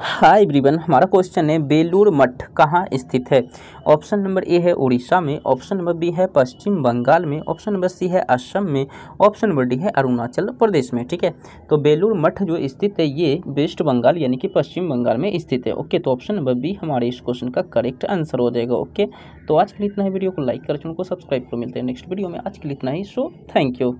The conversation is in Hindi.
हाय ब्रिबन हमारा क्वेश्चन है बेलूर मठ कहाँ स्थित है ऑप्शन नंबर ए है उड़ीसा में ऑप्शन नंबर बी है पश्चिम बंगाल में ऑप्शन नंबर सी है असम में ऑप्शन नंबर डी है अरुणाचल प्रदेश में ठीक है तो बेलूर मठ जो स्थित है ये वेस्ट बंगाल यानी कि पश्चिम बंगाल में स्थित है ओके तो ऑप्शन नंबर बी हमारे इस क्वेश्चन का करेक्ट आंसर हो जाएगा ओके तो आज के लिए इतना ही वीडियो को लाइक कर चुनको सब्सक्राइब कर मिलते हैं नेक्स्ट वीडियो में आज के लिए इतना ही सो थैंक यू